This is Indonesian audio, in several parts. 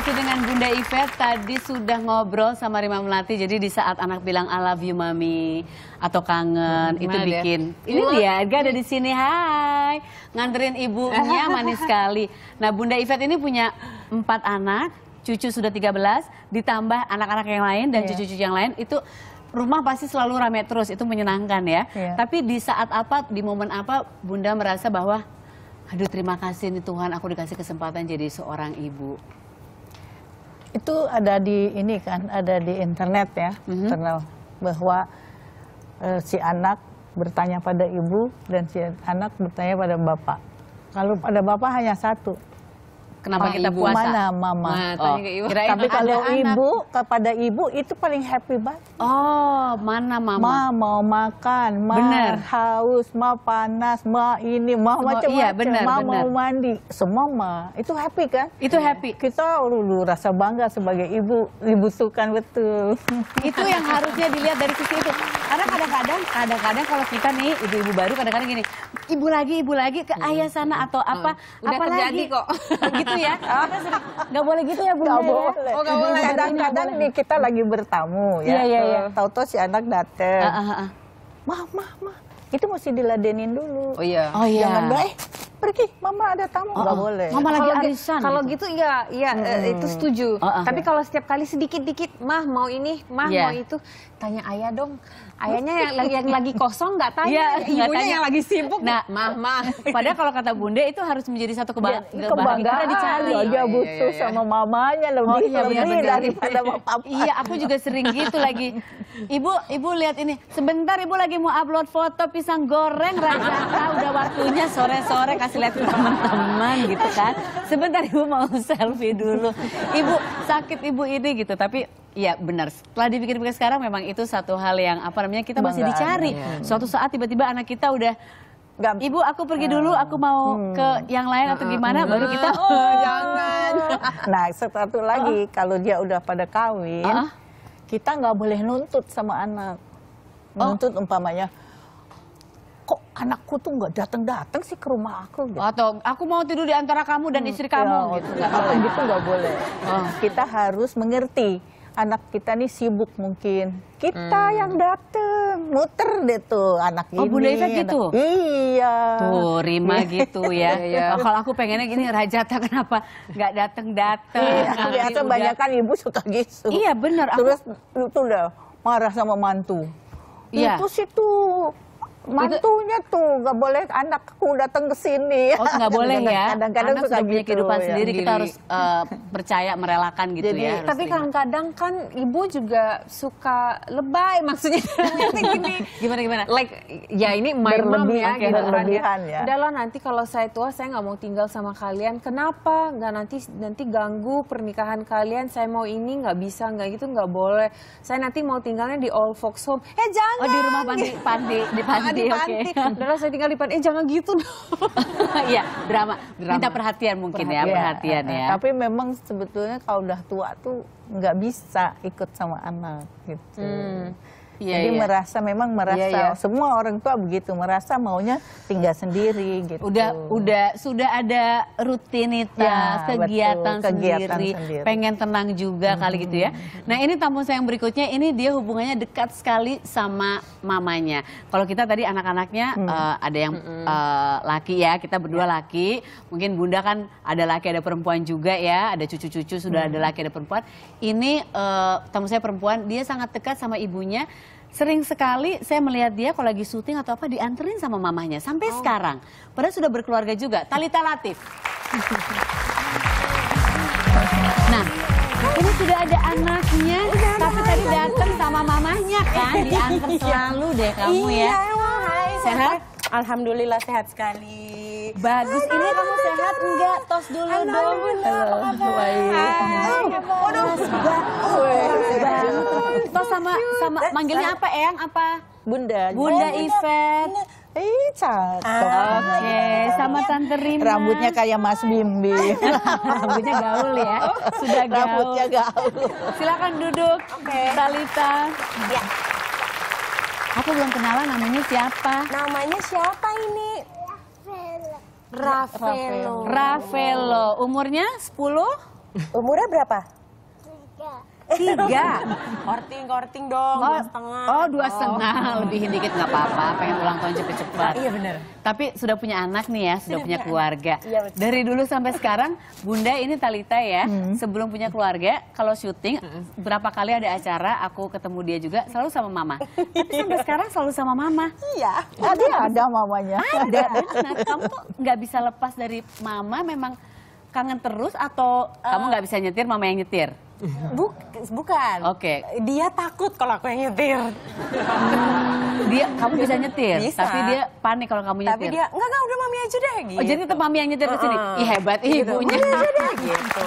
Masih dengan Bunda Ivet, tadi sudah ngobrol sama Rima Melati, jadi di saat anak bilang I love you mami atau kangen, hmm, itu ya. bikin. Ya? Ini iya. dia, gak ada di sini, hai. Nganterin ibunya manis sekali. Nah Bunda Ivet ini punya empat anak, cucu sudah 13, ditambah anak-anak yang lain dan iya. cucu-cucu yeah. yang lain, itu rumah pasti selalu ramai terus, itu menyenangkan ya. Yeah. Tapi di saat apa, di momen apa Bunda merasa bahwa Aduh terima kasih nih Tuhan aku dikasih kesempatan jadi seorang ibu itu ada di ini kan ada di internet ya mm -hmm. bahwa e, si anak bertanya pada ibu dan si anak bertanya pada bapak kalau pada bapak hanya satu kenapa kita ibu puasa. Mana mama? Nah, oh. ke ibu. Tapi kalau anak. ibu kepada ibu itu paling happy banget. Oh, mana mama? Ma mau makan, ma bener. haus, ma panas, ma ini, ma macam-macam, iya, ma mau mandi, semua ma itu happy kan? Itu happy. Kita dulu rasa bangga sebagai ibu dibutuhkan betul. itu yang harusnya dilihat dari sisi itu. Karena kadang-kadang, kadang-kadang kalau kita nih ibu-ibu baru kadang-kadang gini, ibu lagi, ibu lagi ke iya. ayah sana atau apa, hmm. apa lagi kok gitu ya. Enggak boleh gitu ya Bu. Enggak ya? boleh. Oh, gak boleh. Kadang-kadang nih kita lagi bertamu ya. Iya, iya, iya. Tahu-tahu si anak dateng. Ah, ah, ah. Mah, mah, mah. Itu mesti diladenin dulu. Oh iya. Oh iya. Jangan baik eh, pergi mama ada tamu Enggak oh, oh. boleh mama lagi kalau arisan kalau gitu, gitu ya ya hmm. itu setuju oh, oh. tapi kalau setiap kali sedikit dikit mah mau ini mah yeah. mau itu tanya ayah dong. Ayahnya yang lagi, yang lagi kosong nggak tanya, ya, ibunya gak tanya. yang lagi sibuk. Nah, mah mah. Padahal kalau kata bunda itu harus menjadi satu keba ya, kebanggaan. Kita dicari. Oh, iya, butuh iya, iya, iya, sama mamanya lebih, oh, iya, lebih iya, daripada papa. Iya, aku juga sering gitu lagi. Ibu, ibu lihat ini. Sebentar ibu lagi mau upload foto pisang goreng raja Udah waktunya sore-sore kasih lihat teman-teman gitu kan. Sebentar ibu mau selfie dulu. Ibu sakit ibu ini gitu. Tapi Iya benar. Setelah dipikir-pikir sekarang memang itu satu hal yang apa namanya kita Banggaan, masih dicari. Ya. Suatu saat tiba-tiba anak kita udah Gak, Ibu aku pergi hmm. dulu, aku mau hmm. ke yang lain atau gimana, nah, baru kita hmm. oh, jangan. Nah, satu lagi uh kalau dia udah pada kawin, uh kita nggak boleh nuntut sama anak. Oh. Nuntut oh. umpamanya, kok anakku tuh nggak datang datang sih ke rumah aku gitu. atau aku mau tidur di antara kamu dan hmm, istri kamu ya, gitu. gitu. Apa gitu nggak boleh. Oh. Kita harus mengerti anak kita nih sibuk mungkin. Kita hmm. yang dateng, muter deh tuh anak oh, ini. Oh, Bu gitu? Iya. Tuh, Rima iya. gitu ya. Iya. oh, kalau aku pengennya gini, Rajata kenapa nggak dateng-dateng. Iya, biasa udah... banyak kan ibu suka gitu. Iya, bener. Terus aku... itu udah marah sama mantu. Iya. Itu sih tuh mantunya tuh nggak boleh anakku datang ke sini. Oh nggak boleh ya. Kadang-kadang suka sudah punya kehidupan ya. sendiri kita harus uh, percaya merelakan gitu Jadi, ya. Tapi kadang-kadang kan ibu juga suka lebay maksudnya gimana gimana? Like ya ini my mom ya okay, gitu ya, kan. Ya. ya. Udahlah nanti kalau saya tua saya nggak mau tinggal sama kalian. Kenapa? Nggak nanti nanti ganggu pernikahan kalian. Saya mau ini nggak bisa nggak gitu nggak boleh. Saya nanti mau tinggalnya di all folks home. Eh jangan. Oh di rumah panti Pandi di Pandi. Iya, di panti. Okay. Udah saya tinggal di panti. Eh jangan gitu dong. Iya, drama. drama. Minta perhatian mungkin perhatian, ya, perhatian iya. ya. Tapi memang sebetulnya kalau udah tua tuh nggak bisa ikut sama anak gitu. Hmm. Yeah, Jadi yeah. merasa memang iya, merasa yeah, yeah. semua orang tua begitu merasa maunya tinggal sendiri gitu. Udah udah sudah ada rutinitas, yeah, kegiatan, betul, kegiatan sendiri, sendiri, pengen tenang juga hmm. kali gitu ya. Mm-hmm. Nah, ini tamu saya yang berikutnya ini dia hubungannya dekat sekali sama mamanya. Kalau kita tadi anak-anaknya hmm. uh, ada yang hmm. uh, laki ya, kita berdua yeah. laki. Mungkin Bunda kan ada laki ada perempuan juga ya, ada cucu-cucu sudah hmm. ada mm-hmm. laki ada perempuan. Ini uh, tamu saya perempuan, dia sangat dekat sama ibunya sering sekali saya melihat dia kalau lagi syuting atau apa dianterin sama mamanya sampai oh. sekarang. Padahal sudah berkeluarga juga, Talita Latif. nah, ini sudah ada anaknya, Udah tapi tadi datang sama mamanya kan, dianter selalu deh kamu ya. Iya, Hai, sehat? Alhamdulillah sehat sekali. Bagus. Ini kamu sehat enggak? Tos dulu dong. Halo. Baik. Waduh. Tos sama sama manggilnya apa, Eyang? Apa? Bunda. Bunda Ivet. Ih, ah, Oke, sama Tante Rina. Rambutnya kayak Mas bimbi Rambutnya gaul ya. Sudah gaul. Rambutnya gaul. Silakan duduk. Oke. Talita. Ya. Aku belum kenalan namanya siapa? Namanya siapa ini? Ravelo. Ravelo. Umurnya 10? Umurnya berapa? 3. Tiga. korting, korting dong, oh, dua setengah. Oh, dua setengah, oh. lebihin dikit nggak apa-apa, pengen ulang tahun cepet-cepet. Iya bener. Tapi sudah punya anak nih ya, sudah, punya iya. keluarga. Iya, Dari dulu sampai sekarang, Bunda ini Talita ya, hmm. sebelum punya keluarga, kalau syuting, hmm. berapa kali ada acara, aku ketemu dia juga, selalu sama mama. Tapi sampai sekarang selalu sama mama. Iya. Tadi ah, ada mamanya. Ada. Nah, kamu tuh nggak bisa lepas dari mama memang kangen terus atau uh, kamu nggak bisa nyetir mama yang nyetir? Buk, bukan. Oke. Okay. Dia takut kalau aku yang nyetir. dia, kamu bisa nyetir, bisa. tapi dia panik kalau kamu nyetir. Tapi dia, enggak, enggak, udah mami aja deh gitu. Oh, jadi tetap mami yang nyetir ke sini? Uh -uh. Ih, hebat gitu. ibunya. Mami aja deh gitu.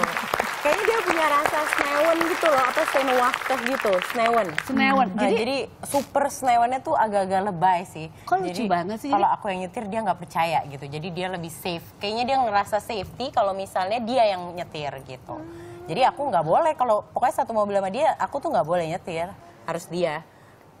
Kayaknya dia punya rasa snewen gitu loh, atau senewaktek gitu, snewen. Snewen. Hmm. Jadi, jadi super snewennya tuh agak-agak lebay sih. Kok lucu jadi, banget sih? Kalau aku yang nyetir dia nggak percaya gitu, jadi dia lebih safe. Kayaknya dia ngerasa safety kalau misalnya dia yang nyetir gitu. Hmm. Jadi aku nggak boleh kalau pokoknya satu mobil sama dia, aku tuh nggak boleh nyetir, harus dia.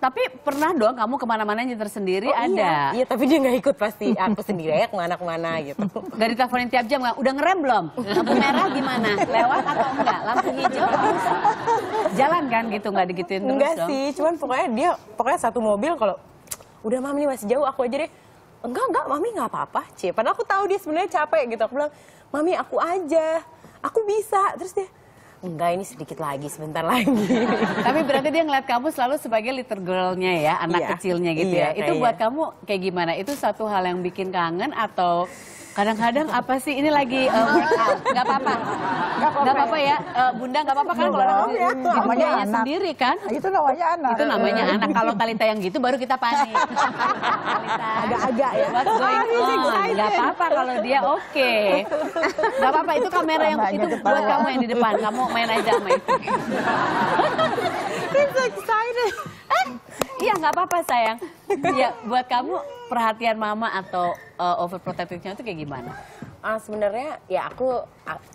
Tapi pernah dong kamu kemana-mana nyetir sendiri oh, iya. ada? Iya, iya tapi dia nggak ikut pasti. Aku sendiri aja kemana-kemana gitu. Dari teleponin tiap jam nggak? Udah ngerem belum? Lampu merah gimana? Lewat atau enggak? Lampu hijau? Jalan kan gitu nggak digituin terus Enggak dong. sih, cuman pokoknya dia pokoknya satu mobil kalau udah mami masih jauh aku aja deh. Enggak enggak mami nggak apa-apa cie. Padahal aku tahu dia sebenarnya capek gitu. Aku bilang mami aku aja aku bisa terus dia enggak ini sedikit lagi sebentar lagi tapi berarti dia ngeliat kamu selalu sebagai little girlnya ya anak iya, kecilnya gitu iya, ya itu buat kamu kayak gimana itu satu hal yang bikin kangen atau Kadang-kadang apa sih ini lagi uh, workout? Gak apa-apa. Gak apa-apa ya. Uh, bunda gak apa-apa kan kalau orang ya, itu namanya anak. sendiri kan? Itu namanya anak. Itu namanya anak. Kalau Talita yang gitu baru kita panik. Agak-agak ya. What's going on? Gak apa-apa kalau dia oke. Okay. Gak apa-apa itu kamera yang itu buat kamu yang di depan. Kamu main aja sama itu. He's excited. Eh, iya nggak apa-apa sayang. ya buat kamu perhatian mama atau uh, overprotective-nya itu kayak gimana? Uh, sebenarnya ya aku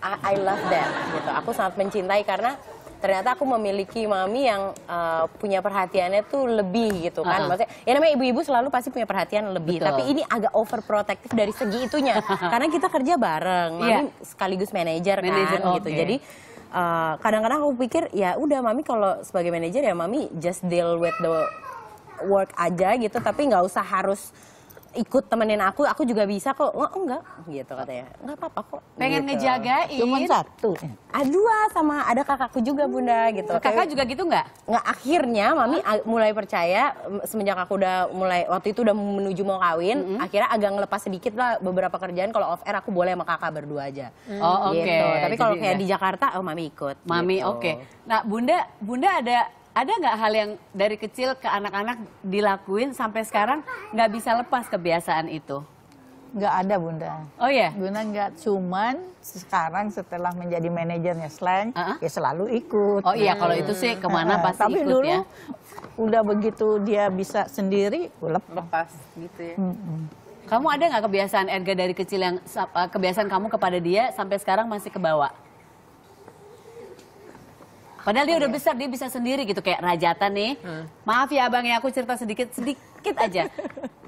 I, I love them gitu. Aku sangat mencintai karena ternyata aku memiliki mami yang uh, punya perhatiannya tuh lebih gitu kan. Uh -huh. Maksudnya ya namanya ibu-ibu selalu pasti punya perhatian lebih, Betul. tapi ini agak overprotective dari segi itunya. karena kita kerja bareng, mami yeah. sekaligus manajer kan okay. gitu. Jadi eh, kadang-kadang uh, kadang -kadang aku pikir ya udah mami kalau sebagai manajer ya mami just deal with the work aja gitu tapi nggak usah harus ikut temenin aku, aku juga bisa kok. Oh, enggak, gitu katanya. Enggak apa-apa kok. Pengen gitu. ngejagain. Cuma satu. Ada ah, dua sama ada kakakku juga bunda gitu. Kakak Kayak, juga gitu enggak? Enggak, akhirnya mami oh. mulai percaya semenjak aku udah mulai, waktu itu udah menuju mau kawin. Mm -hmm. Akhirnya agak ngelepas sedikit lah beberapa kerjaan. Kalau off air aku boleh sama kakak berdua aja. hmm. Oh oke. Okay. Gitu. Tapi kalau kayak ya. di Jakarta, oh mami ikut. Mami gitu. oke. Okay. Nah bunda, bunda ada ada nggak hal yang dari kecil ke anak-anak dilakuin sampai sekarang nggak bisa lepas kebiasaan itu? Nggak ada Bunda. Oh ya? Bunda nggak. Cuman sekarang setelah menjadi manajernya Slang, uh -huh. ya selalu ikut. Oh iya, hmm. kalau itu sih kemana uh -huh. pasti Tapi ikut dulu, ya. udah begitu dia bisa sendiri, lepas. Lepas gitu ya. Mm -hmm. Kamu ada nggak kebiasaan Erga dari kecil yang eh, kebiasaan kamu kepada dia sampai sekarang masih kebawa? Padahal dia udah iya. besar, dia bisa sendiri gitu kayak rajatan nih. Hmm. Maaf ya abang ya aku cerita sedikit sedikit aja.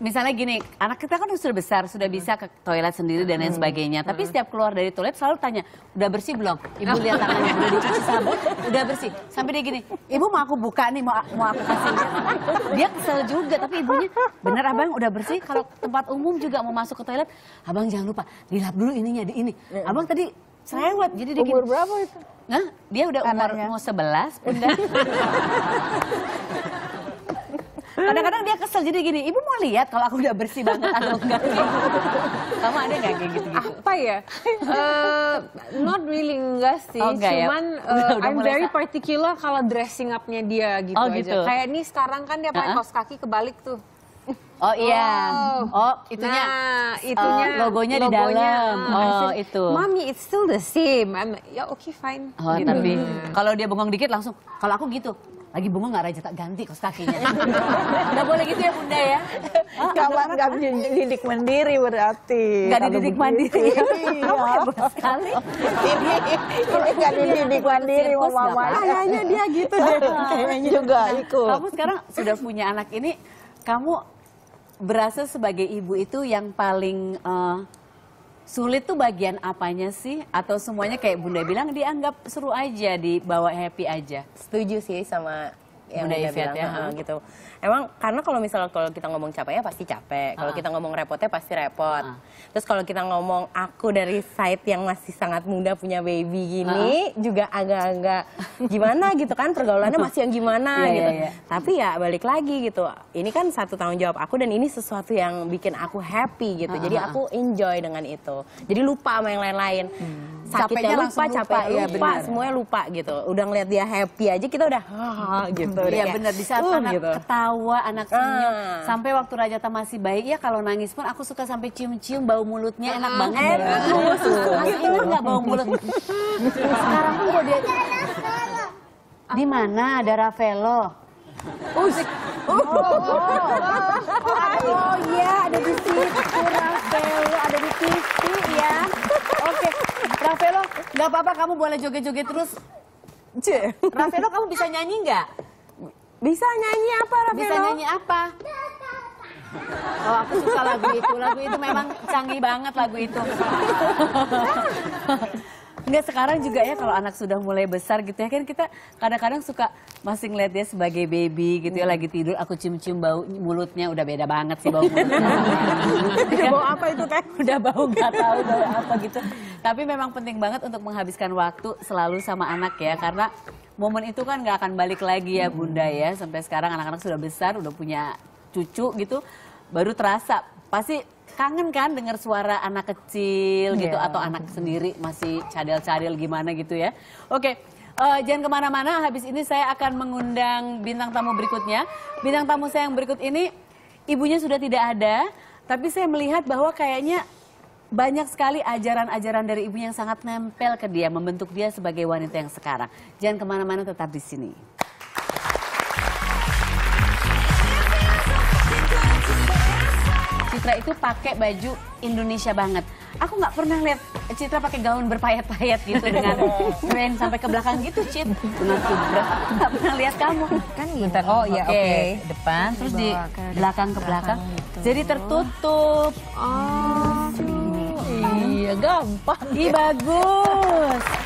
Misalnya gini, anak kita kan sudah besar, sudah bisa ke toilet sendiri dan lain sebagainya. Tapi setiap keluar dari toilet selalu tanya, udah bersih belum? Ibu lihat tangannya udah dicuci sabun, udah bersih. Sampai dia gini, ibu mau aku buka nih, mau, mau aku kasih. Dia kesel juga, tapi ibunya, bener abang udah bersih. Kalau tempat umum juga mau masuk ke toilet, abang jangan lupa dilap dulu ininya di ini. Iya. Abang tadi Cerewet. Jadi dia umur gini, berapa itu? Nah, dia udah Anaknya. umur mau 11 udah. Kadang-kadang dia kesel jadi gini, ibu mau lihat kalau aku udah bersih banget atau enggak. Kamu ada nggak kayak gitu, gitu? Apa ya? Uh, not really enggak sih, oh, enggak ya? cuman ya? udah I'm very particular kalau dressing up-nya dia gitu oh, aja. Gitu. Kayak ini sekarang kan dia pakai uh -huh. kaos kaki kebalik tuh. Oh iya. Oh, oh itunya. Nah, oh, itunya. Uh, logonya, logonya di dalam. Ah, oh, itu. Mami, it's still the same. I'm, ya oke okay, fine. Oh, gitu. tapi nah. kalau dia bengong dikit langsung kalau aku gitu lagi bunga gak raja tak ganti kos kakinya. Nggak boleh gitu ya bunda ya. Kawan ah, nggak dididik mandiri berarti. Gak dididik mandiri. Iya. sekali. Ini gak dididik mandiri mau mama. Kayaknya dia gitu deh. Kayaknya juga ikut. Kamu sekarang sudah punya anak ini, kamu berasa sebagai ibu itu yang paling uh, sulit tuh bagian apanya sih? Atau semuanya kayak Bunda bilang dianggap seru aja, dibawa happy aja? Setuju sih sama ya udah bilang, ya gitu emang karena kalau misalnya kalau kita ngomong capeknya pasti capek kalau kita ngomong repotnya pasti repot terus kalau kita ngomong aku dari side yang masih sangat muda punya baby gini juga agak-agak gimana gitu kan pergaulannya masih yang gimana yeah, gitu yeah, yeah. tapi ya balik lagi gitu ini kan satu tanggung jawab aku dan ini sesuatu yang bikin aku happy gitu jadi aku enjoy dengan itu jadi lupa sama yang lain-lain hmm sakitnya lupa, lupa, capek ya, lupa, bener. semuanya lupa gitu. Udah ngeliat dia happy aja kita udah ah, gitu. Iya benar di saat uh, anak gitu. ketawa, anak ah. senyum. Uh. Sampai waktu raja Rajata masih baik ya kalau nangis pun aku suka sampai cium-cium bau mulutnya enak ah, banget. Enak, susu gitu. Enggak bau mulut. Sekarang pun gak dia... Di mana ada Ravelo? Oh, Oh, oh, oh, oh, oh, oh, ada di situ Ravelo, ada di sini ya. Ravelo, nggak apa-apa kamu boleh joget-joget terus. C. Ravelo kamu bisa nyanyi nggak? Bisa nyanyi apa Ravelo? Bisa nyanyi apa? Oh aku suka lagu itu, lagu itu memang canggih banget lagu itu. Enggak sekarang juga ya kalau anak sudah mulai besar gitu ya kan kita kadang-kadang suka masih ngeliat dia sebagai baby gitu ya hmm. lagi tidur aku cium-cium bau mulutnya udah beda banget sih bau mulutnya. Iya, bau apa itu teh? Udah bau gak tahu bau apa gitu. Tapi memang penting banget untuk menghabiskan waktu selalu sama anak ya karena momen itu kan gak akan balik lagi ya bunda ya sampai sekarang anak-anak sudah besar udah punya cucu gitu baru terasa pasti kangen kan dengar suara anak kecil gitu yeah. atau anak sendiri masih cadel-cadel gimana gitu ya. Oke, uh, jangan kemana-mana. Habis ini saya akan mengundang bintang tamu berikutnya. Bintang tamu saya yang berikut ini ibunya sudah tidak ada, tapi saya melihat bahwa kayaknya banyak sekali ajaran-ajaran dari ibunya yang sangat nempel ke dia, membentuk dia sebagai wanita yang sekarang. Jangan kemana-mana, tetap di sini. Citra itu pakai baju Indonesia banget. Aku nggak pernah lihat Citra pakai gaun berpayat-payat gitu dengan brand sampai ke belakang gitu, Cit. Benar Nggak pernah lihat kamu. Kan gitu. Bentar, oh iya, oke. Okay. Okay. Depan, terus di belakang ke belakang. Gitu. Jadi tertutup. Oh, iya, gampang. Iya, bagus.